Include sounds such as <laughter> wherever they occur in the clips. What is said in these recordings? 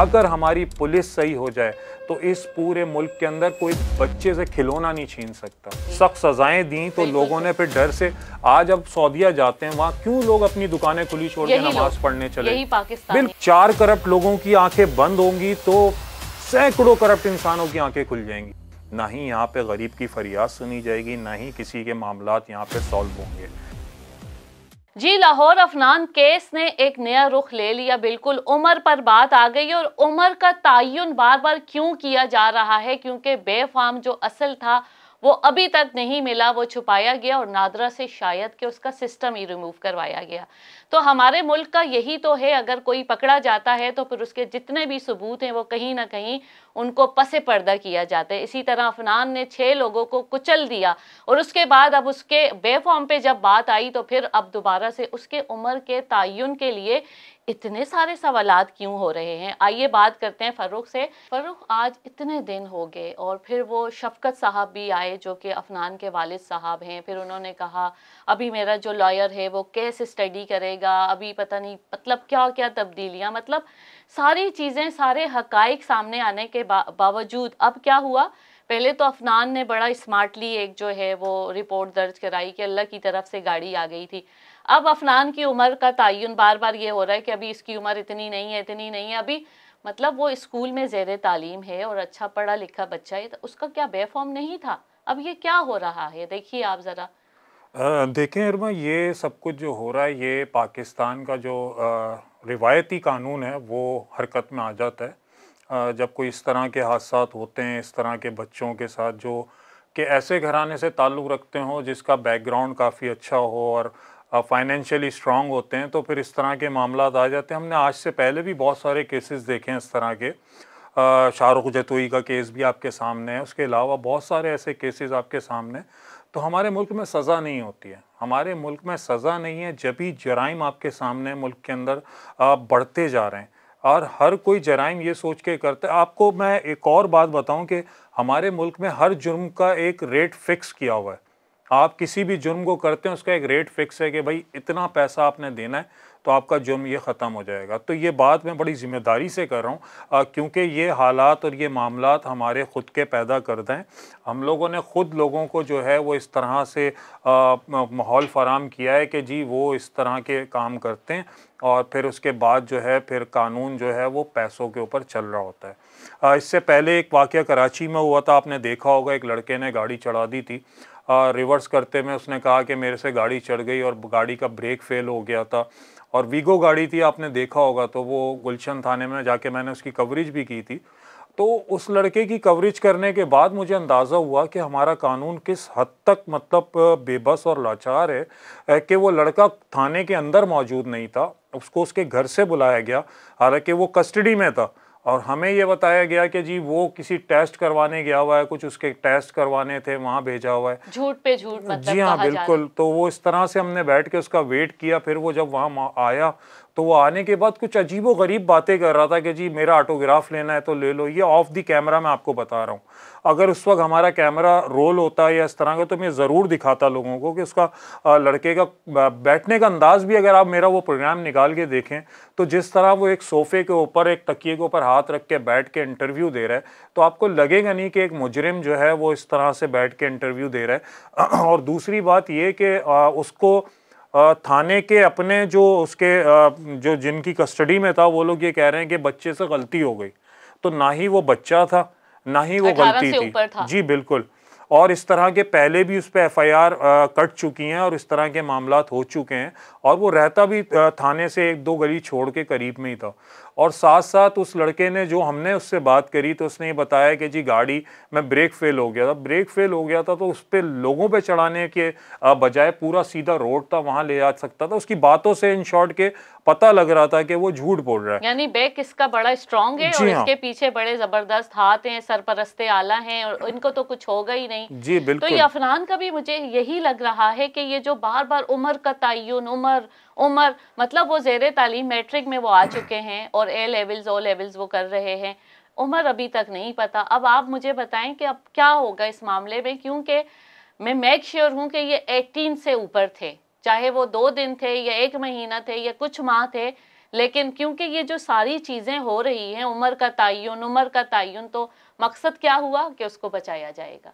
अगर हमारी पुलिस सही हो जाए तो इस पूरे मुल्क के अंदर कोई बच्चे से खिलौना नहीं छीन सकता सख्त सजाएं दी तो लोगों ने फिर डर से आज अब सऊदिया जाते हैं वहाँ क्यों लोग अपनी दुकानें खुली छोड़ के नमाज पढ़ने चले बिल्कुल चार करप्ट लोगों की आंखें बंद होंगी तो सैकड़ों करप्ट इंसानों की आंखें खुल जाएंगी ना ही यहाँ पे गरीब की फरियाद सुनी जाएगी ना ही किसी के मामला यहाँ पे सॉल्व होंगे जी लाहौर अफनान केस ने एक नया रुख ले लिया बिल्कुल उमर पर बात आ गई और उम्र का तयन बार बार क्यों किया जा रहा है क्योंकि बेफाम जो असल था वो अभी तक नहीं मिला वो छुपाया गया और नादरा से शायद कि उसका सिस्टम ही रिमूव करवाया गया तो हमारे मुल्क का यही तो है अगर कोई पकड़ा जाता है तो फिर उसके जितने भी सबूत हैं वो कहीं ना कहीं उनको पसे पर्दा किया जाता है इसी तरह अफनान ने छः लोगों को कुचल दिया और उसके बाद अब उसके बेफॉर्म पे जब बात आई तो फिर अब दोबारा से उसके उम्र के तयन के लिए इतने सारे सवाल क्यों हो रहे हैं आइए बात करते हैं फ़रुख़ से फ़ारूक आज इतने दिन हो गए और फिर वो शफकत साहब भी आए जो कि अफनान के वालिद साहब हैं फिर उन्होंने कहा अभी मेरा जो लॉयर है वो केस स्टडी करेगा अभी पता नहीं मतलब क्या क्या तब्दीलियाँ मतलब सारी चीज़ें सारे हकाइक सामने आने के बा, बावजूद अब क्या हुआ पहले तो अफनान ने बड़ा स्मार्टली एक जो है वो रिपोर्ट दर्ज कराई कि अल्लाह की तरफ से गाड़ी आ गई थी अब अफनान की उम्र का तयन बार बार ये हो रहा है कि अभी इसकी उम्र इतनी नहीं है इतनी नहीं है अभी मतलब वो स्कूल में जेर तालीम है और अच्छा पढ़ा लिखा बच्चा है तो उसका क्या बेफॉर्म नहीं था अब ये क्या हो रहा है देखिए आप ज़रा देखें अरमा ये सब कुछ जो हो रहा है ये पाकिस्तान का जो आ, रिवायती कानून है वो हरकत में आ जाता है जब कोई इस तरह के हादसा होते हैं इस तरह के बच्चों के साथ जो कि ऐसे घराने से ताल्लुक़ रखते हों जिसका बैकग्राउंड काफ़ी अच्छा हो और फाइनेंशियली स्ट्रांग होते हैं तो फिर इस तरह के मामला आ जाते हैं हमने आज से पहले भी बहुत सारे केसेस देखे हैं इस तरह के शाहरुख जतोई का केस भी आपके सामने है उसके अलावा बहुत सारे ऐसे केसेस आपके सामने तो हमारे मुल्क में सज़ा नहीं होती है हमारे मुल्क में सज़ा नहीं है जब ही जराइम आपके सामने मुल्क के अंदर बढ़ते जा रहे हैं और हर कोई जराइम ये सोच के करते आपको मैं एक और बात बताऊं कि हमारे मुल्क में हर जुर्म का एक रेट फिक्स किया हुआ है आप किसी भी जुर्म को करते हैं उसका एक रेट फिक्स है कि भाई इतना पैसा आपने देना है तो आपका जुर्म ये ख़त्म हो जाएगा तो ये बात मैं बड़ी ज़िम्मेदारी से कर रहा हूँ क्योंकि ये हालात और ये मामला हमारे ख़ुद के पैदा कर दें हम लोगों ने ख़ुद लोगों को जो है वो इस तरह से माहौल फराम किया है कि जी वो इस तरह के काम करते हैं और फिर उसके बाद जो है फिर कानून जो है वो पैसों के ऊपर चल रहा होता है इससे पहले एक वाक़ कराची में हुआ था आपने देखा होगा एक लड़के ने गाड़ी चढ़ा दी थी रिवर्स करते में उसने कहा कि मेरे से गाड़ी चढ़ गई और गाड़ी का ब्रेक फेल हो गया था और वीगो गाड़ी थी आपने देखा होगा तो वो गुलशन थाने में जाके मैंने उसकी कवरेज भी की थी तो उस लड़के की कवरेज करने के बाद मुझे अंदाज़ा हुआ कि हमारा कानून किस हद तक मतलब बेबस और लाचार है कि वो लड़का थाने के अंदर मौजूद नहीं था उसको उसके घर से बुलाया गया हालांकि वो कस्टडी में था और हमें ये बताया गया कि जी वो किसी टेस्ट करवाने गया हुआ है कुछ उसके टेस्ट करवाने थे वहाँ भेजा हुआ है झूठ पे झूठ मतलब जी हाँ बिल्कुल तो वो इस तरह से हमने बैठ के उसका वेट किया फिर वो जब वहाँ आया तो वो आने के बाद कुछ अजीबो गरीब बातें कर रहा था कि जी मेरा ऑटोग्राफ लेना है तो ले लो ये ऑफ दी कैमरा मैं आपको बता रहा हूँ अगर उस वक्त हमारा कैमरा रोल होता है या इस तरह का तो मैं ज़रूर दिखाता लोगों को कि उसका लड़के का बैठने का अंदाज़ भी अगर आप मेरा वो प्रोग्राम निकाल के देखें तो जिस तरह वो एक सोफ़े के ऊपर एक तकिए के ऊपर हाथ रख के बैठ के इंटरव्यू दे रहा है तो आपको लगेगा नहीं कि एक मुजरिम जो है वो इस तरह से बैठ के इंटरव्यू दे रहा है <clears throat> और दूसरी बात ये कि उसको थाने के अपने जो उसके जो जिनकी कस्टडी में था वो लोग ये कह रहे हैं कि बच्चे से गलती हो गई तो ना ही वो बच्चा था ना ही वो गलती थी जी बिल्कुल और इस तरह के पहले भी उस पर एफ कट चुकी हैं और इस तरह के मामला हो चुके हैं और वो रहता भी थाने से एक दो गली छोड़ के करीब में ही था और साथ साथ उस लड़के ने जो हमने उससे बात करी तो उसने ये बताया कि जी गाड़ी में ब्रेक फेल हो गया था ब्रेक फेल हो गया था तो उस पर लोगों पे चढ़ाने के बजाय पूरा सीधा रोड था वहाँ ले जा सकता था उसकी बातों से इन शॉर्ट के पता लग रहा था कि वो झूठ बोल रहा है यानी बैक इसका बड़ा स्ट्रॉन्ग है और हाँ। इसके पीछे बड़े जबरदस्त हाथ हैं सरपरस्ते आला हैं और इनको तो कुछ होगा ही नहीं जी बिल्कुल तो ये अफनान का भी मुझे यही लग रहा है कि ये जो बार बार उम्र का तयन उम्र उम्र मतलब वो जेर तालीम मेट्रिक में वो आ चुके हैं और ए लेवल्स ओ लेवल्स वो कर रहे हैं उम्र अभी तक नहीं पता अब आप मुझे बताएं कि अब क्या होगा इस मामले में क्योंकि मैं मेक श्योर हूँ कि ये एटीन से ऊपर थे चाहे वो दो दिन थे या एक महीना थे या कुछ माह थे लेकिन क्योंकि ये जो सारी चीज़ें हो रही हैं उम्र का तयन उम्र का तयन तो मकसद क्या हुआ कि उसको बचाया जाएगा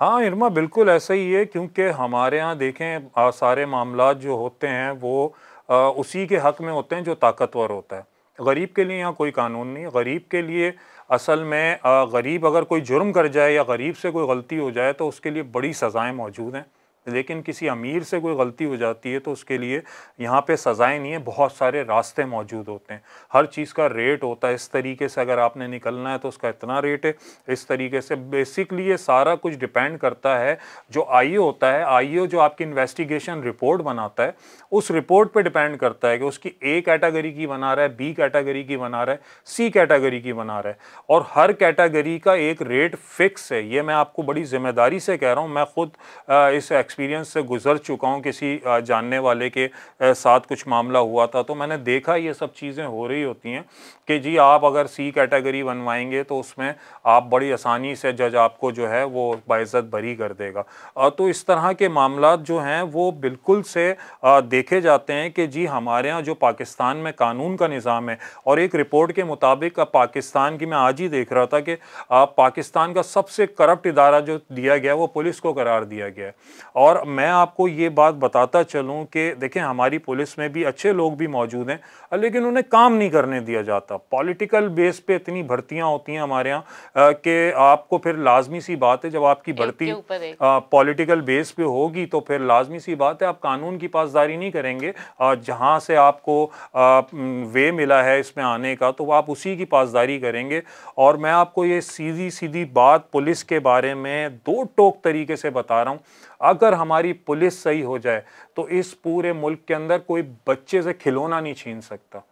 हाँ इरमा बिल्कुल ऐसा ही है क्योंकि हमारे यहाँ देखें आ, सारे मामला जो होते हैं वो आ, उसी के हक़ में होते हैं जो ताकतवर होता है गरीब के लिए यहाँ कोई कानून नहीं गरीब के लिए असल में गरीब अगर कोई जुर्म कर जाए या गरीब से कोई गलती हो जाए तो उसके लिए बड़ी सज़ाएँ मौजूद हैं लेकिन किसी अमीर से कोई गलती हो जाती है तो उसके लिए यहाँ पे सज़ाएं नहीं है बहुत सारे रास्ते मौजूद होते हैं हर चीज़ का रेट होता है इस तरीके से अगर आपने निकलना है तो उसका इतना रेट है इस तरीके से बेसिकली ये सारा कुछ डिपेंड करता है जो आई होता है आई जो आपकी इन्वेस्टिगेशन रिपोर्ट बनाता है उस रिपोर्ट पर डिपेंड करता है कि उसकी ए कैटेगरी की बना रहा है बी कैटेगरी की बना रहा है सी कैटेगरी की बना रहा है और हर कैटेगरी का एक रेट फिक्स है ये मैं आपको बड़ी जिम्मेदारी से कह रहा हूँ मैं खुद इस एक्स एक्सपीरियंस से गुजर चुका हूँ किसी जानने वाले के साथ कुछ मामला हुआ था तो मैंने देखा ये सब चीज़ें हो रही होती हैं कि जी आप अगर सी कैटेगरी बनवाएंगे तो उसमें आप बड़ी आसानी से जज आपको जो है वो बाज़त भरी कर देगा तो इस तरह के मामला जो हैं वो बिल्कुल से देखे जाते हैं कि जी हमारे यहाँ जो पाकिस्तान में कानून का निज़ाम है और एक रिपोर्ट के मुताबिक पाकिस्तान की मैं आज ही देख रहा था कि पाकिस्तान का सबसे करप्ट इदारा जो दिया गया वो पुलिस को करार दिया गया है और मैं आपको ये बात बताता चलूँ कि देखें हमारी पुलिस में भी अच्छे लोग भी मौजूद हैं लेकिन उन्हें काम नहीं करने दिया जाता पॉलिटिकल बेस पे इतनी भर्तियाँ होती हैं हमारे यहाँ कि आपको फिर लाजमी सी बात है जब आपकी भर्ती पॉलिटिकल बेस पे होगी तो फिर लाजमी सी बात है आप कानून की पासदारी नहीं करेंगे जहाँ से आपको वे मिला है इसमें आने का तो आप उसी की पासदारी करेंगे और मैं आपको ये सीधी सीधी बात पुलिस के बारे में दो टोक तरीके से बता रहा हूँ अगर हमारी पुलिस सही हो जाए तो इस पूरे मुल्क के अंदर कोई बच्चे से खिलौना नहीं छीन सकता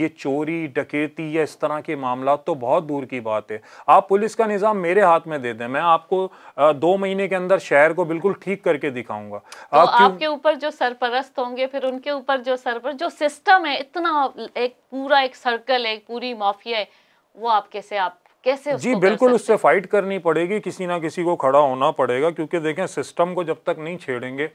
ये चोरी डकेती या इस तरह के मामला तो बहुत दूर की बात है आप पुलिस का निज़ाम मेरे हाथ में दे दें मैं आपको दो महीने के अंदर शहर को बिल्कुल ठीक करके दिखाऊंगा तो आप आपके ऊपर जो सरपरस्त होंगे फिर उनके ऊपर जो सरपरस्त जो सिस्टम है इतना एक पूरा एक सर्कल है पूरी माफिया है वो आप कैसे आप कैसे जी बिल्कुल उससे फाइट करनी पड़ेगी किसी ना किसी को खड़ा होना पड़ेगा क्योंकि देखें सिस्टम को जब तक नहीं छेड़ेंगे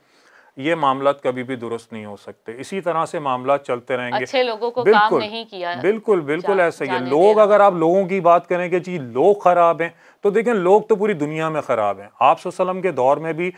ये मामला कभी भी दुरुस्त नहीं हो सकते इसी तरह से मामला चलते रहेंगे अच्छे लोगों को बिल्कुल, काम नहीं किया बिल्कुल बिल्कुल ऐसे ही है लोग अगर आप लोगों की बात करें कि जी लोग खराब हैं तो देखें लोग तो पूरी दुनिया में ख़राब हैं आप वसलम के दौर में भी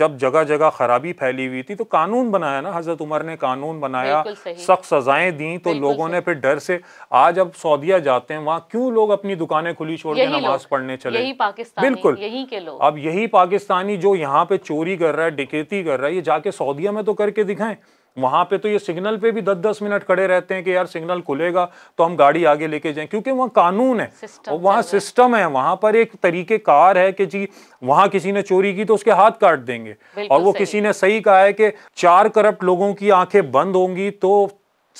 जब जगह जगह ख़राबी फैली हुई थी तो कानून बनाया ना हज़रत उमर ने कानून बनाया सख्त सज़ाएँ दी तो लोगों ने फिर डर से आज अब सऊदिया जाते हैं वहाँ क्यों लोग अपनी दुकानें खुली छोड़ के नमाज पढ़ने चले बिल्कुल यही के लोग अब यही पाकिस्तानी जो यहाँ पे चोरी कर रहा है डिकेती कर रहा है ये जाके सऊदिया में तो करके दिखाएं वहाँ पे तो ये सिग्नल पे भी 10-10 मिनट खड़े रहते हैं कि यार सिग्नल खुलेगा तो हम गाड़ी आगे लेके जाएं क्योंकि वहाँ कानून है और वहाँ सिस्टम है वहाँ पर एक तरीके कार है कि जी वहाँ किसी ने चोरी की तो उसके हाथ काट देंगे और वो किसी ने सही कहा है कि चार करप्ट लोगों की आंखें बंद होंगी तो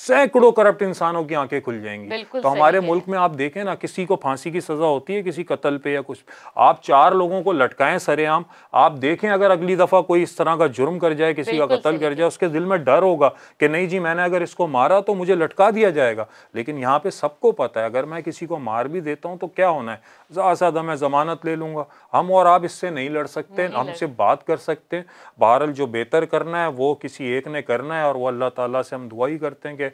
सैकड़ों करप्ट इंसानों की आंखें खुल जाएंगी तो हमारे मुल्क में आप देखें ना किसी को फांसी की सजा होती है किसी कत्ल पे या कुछ आप चार लोगों को लटकाएं सरेआम आप देखें अगर अगली दफा कोई इस तरह का जुर्म कर जाए किसी का कत्ल कर जाए उसके दिल में डर होगा कि नहीं जी मैंने अगर इसको मारा तो मुझे लटका दिया जाएगा लेकिन यहाँ पे सबको पता है अगर मैं किसी को मार भी देता हूँ तो क्या होना है ज़्यादा से ज़्यादा मैं ज़मानत ले लूँगा हम और आप इससे नहीं लड़ सकते हमसे बात कर सकते हैं बहरल जो बेहतर करना है वो किसी एक ने करना है और वो अल्लाह तला से हम दुआ ही करते हैं कि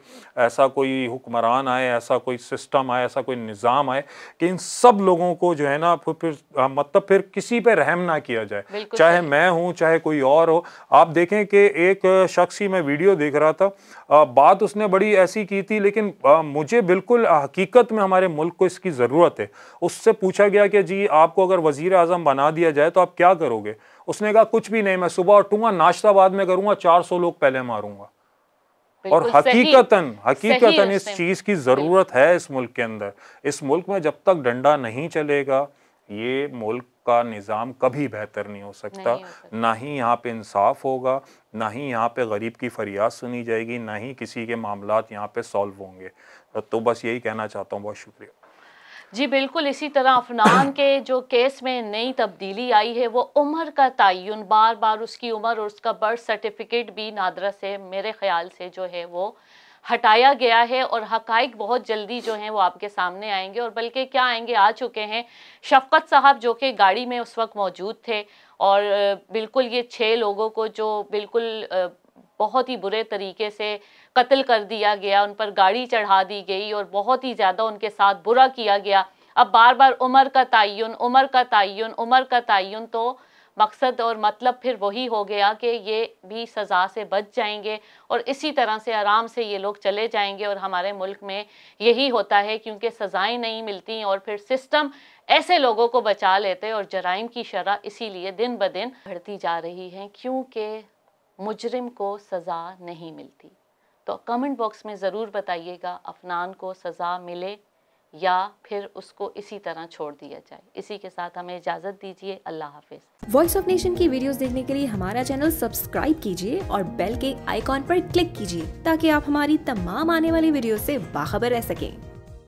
ऐसा कोई हुक्मरान आए ऐसा कोई सिस्टम आए ऐसा कोई निज़ाम आए कि इन सब लोगों को जो है ना फिर फिर मतलब फिर किसी पे रहम ना किया जाए चाहे मैं हूँ चाहे कोई और हो आप देखें कि एक शख्स ही मैं वीडियो देख रहा था बात उसने बड़ी ऐसी की थी लेकिन मुझे बिल्कुल हकीकत में हमारे मुल्क को इसकी ज़रूरत है उससे पूछा गया कि जी आपको अगर वज़ी अजम बना दिया जाए तो आप क्या करोगे उसने कहा कुछ भी नहीं मैं सुबह उठूंगा नाश्ता बाद में करूंगा चार सौ लोग पहले मारूंगा और हकीकतन हकीकतन इस चीज की जरूरत है इस मुल्क के अंदर इस मुल्क में जब तक डंडा नहीं चलेगा ये मुल्क का निज़ाम कभी बेहतर नहीं हो सकता ना ही यहाँ पे इंसाफ होगा ना ही यहाँ पे गरीब की फरियाद सुनी जाएगी ना ही किसी के मामला यहाँ पे सॉल्व होंगे तो बस यही कहना चाहता हूँ बहुत शुक्रिया जी बिल्कुल इसी तरह अफनान के जो केस में नई तब्दीली आई है वो उम्र का तयन बार बार उसकी उम्र और उसका बर्थ सर्टिफिकेट भी नादरा से मेरे ख्याल से जो है वो हटाया गया है और हकाइक बहुत जल्दी जो हैं वो आपके सामने आएंगे और बल्कि क्या आएंगे आ चुके हैं शफकत साहब जो कि गाड़ी में उस वक्त मौजूद थे और बिल्कुल ये छः लोगों को जो बिल्कुल बहुत ही बुरे तरीके से कत्ल कर दिया गया उन पर गाड़ी चढ़ा दी गई और बहुत ही ज़्यादा उनके साथ बुरा किया गया अब बार बार उम्र का तयन उम्र का तयन उम्र का तयन तो मकसद और मतलब फिर वही हो गया कि ये भी सज़ा से बच जाएंगे और इसी तरह से आराम से ये लोग चले जाएंगे और हमारे मुल्क में यही होता है क्योंकि सज़ाएं नहीं मिलती और फिर सिस्टम ऐसे लोगों को बचा लेते और जराइम की शरह इसीलिए दिन ब दिन बढ़ती जा रही है क्योंकि मुजरिम को सज़ा नहीं मिलती तो कमेंट बॉक्स में ज़रूर बताइएगा अफनान को सज़ा मिले या फिर उसको इसी तरह छोड़ दिया जाए इसी के साथ हमें इजाज़त दीजिए अल्लाह हाफिज वॉइस ऑफ नेशन की वीडियोस देखने के लिए हमारा चैनल सब्सक्राइब कीजिए और बेल के आइकॉन पर क्लिक कीजिए ताकि आप हमारी तमाम आने वाली वीडियो से बाखबर रह सकें